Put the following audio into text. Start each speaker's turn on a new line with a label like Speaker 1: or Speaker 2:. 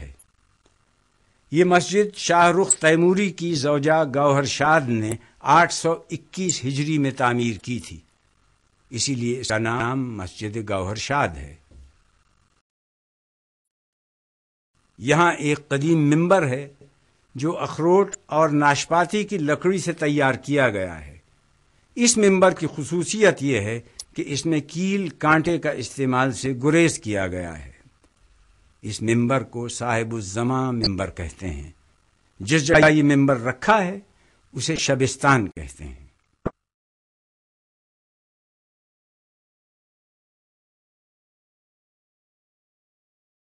Speaker 1: ہے یہ مسجد شاہ رخ تیموری کی زوجہ گوہر شاد نے آٹھ سو اکیس ہجری میں تعمیر کی تھی اسی لیے اس کا نام مسجد گوہر شاد ہے یہاں ایک قدیم ممبر ہے جو اخروٹ اور ناشپاتی کی لکڑی سے تیار کیا گیا ہے اس ممبر کی خصوصیت یہ ہے کہ اس میں کیل کانٹے کا استعمال سے گریز کیا گیا ہے اس ممبر کو صاحب الزماں ممبر کہتے ہیں جس جگہ یہ ممبر رکھا ہے اسے
Speaker 2: شبستان کہتے ہیں